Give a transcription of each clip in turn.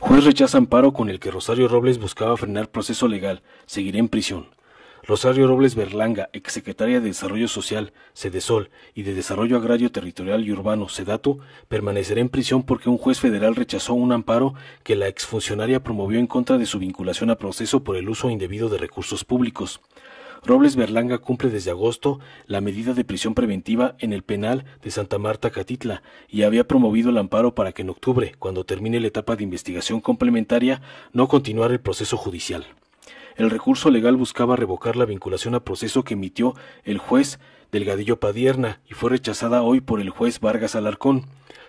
Juez rechaza amparo con el que Rosario Robles buscaba frenar proceso legal. Seguirá en prisión. Rosario Robles Berlanga, exsecretaria de Desarrollo Social, Sedesol y de Desarrollo Agrario Territorial y Urbano, SEDATU, permanecerá en prisión porque un juez federal rechazó un amparo que la exfuncionaria promovió en contra de su vinculación a proceso por el uso indebido de recursos públicos. Robles Berlanga cumple desde agosto la medida de prisión preventiva en el penal de Santa Marta Catitla y había promovido el amparo para que en octubre, cuando termine la etapa de investigación complementaria, no continuara el proceso judicial. El recurso legal buscaba revocar la vinculación a proceso que emitió el juez Delgadillo Padierna y fue rechazada hoy por el juez Vargas Alarcón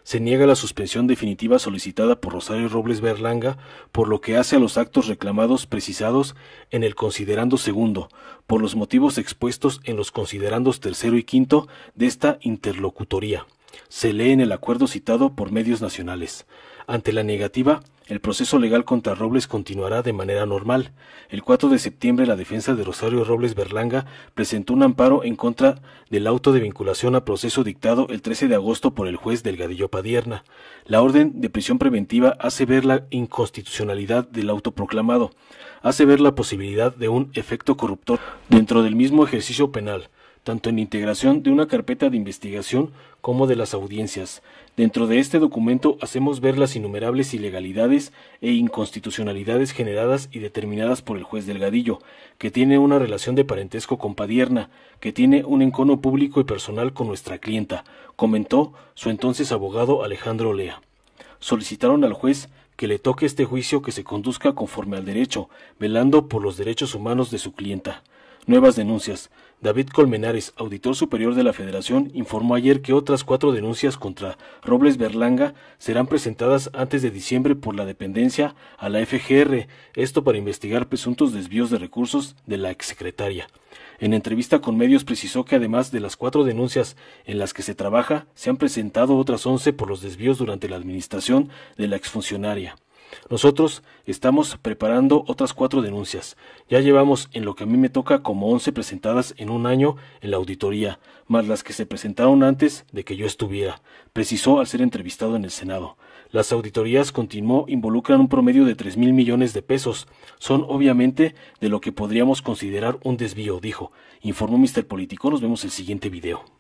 se niega la suspensión definitiva solicitada por Rosario Robles Berlanga por lo que hace a los actos reclamados precisados en el considerando segundo, por los motivos expuestos en los considerandos tercero y quinto de esta interlocutoría. Se lee en el acuerdo citado por medios nacionales. Ante la negativa, el proceso legal contra Robles continuará de manera normal. El 4 de septiembre la defensa de Rosario Robles Berlanga presentó un amparo en contra del auto de vinculación a proceso dictado el 13 de agosto por el juez Delgadillo Padierna. La orden de prisión preventiva hace ver la inconstitucionalidad del auto proclamado, hace ver la posibilidad de un efecto corruptor dentro del mismo ejercicio penal tanto en integración de una carpeta de investigación como de las audiencias. Dentro de este documento hacemos ver las innumerables ilegalidades e inconstitucionalidades generadas y determinadas por el juez Delgadillo, que tiene una relación de parentesco con Padierna, que tiene un encono público y personal con nuestra clienta, comentó su entonces abogado Alejandro Lea. Solicitaron al juez que le toque este juicio que se conduzca conforme al derecho, velando por los derechos humanos de su clienta. Nuevas denuncias. David Colmenares, auditor superior de la Federación, informó ayer que otras cuatro denuncias contra Robles Berlanga serán presentadas antes de diciembre por la dependencia a la FGR, esto para investigar presuntos desvíos de recursos de la exsecretaria. En entrevista con medios precisó que además de las cuatro denuncias en las que se trabaja, se han presentado otras once por los desvíos durante la administración de la exfuncionaria. Nosotros estamos preparando otras cuatro denuncias. Ya llevamos en lo que a mí me toca como once presentadas en un año en la auditoría, más las que se presentaron antes de que yo estuviera, precisó al ser entrevistado en el Senado. Las auditorías, continuó, involucran un promedio de tres mil millones de pesos. Son obviamente de lo que podríamos considerar un desvío, dijo. Informó Mr. Político. Nos vemos el siguiente video.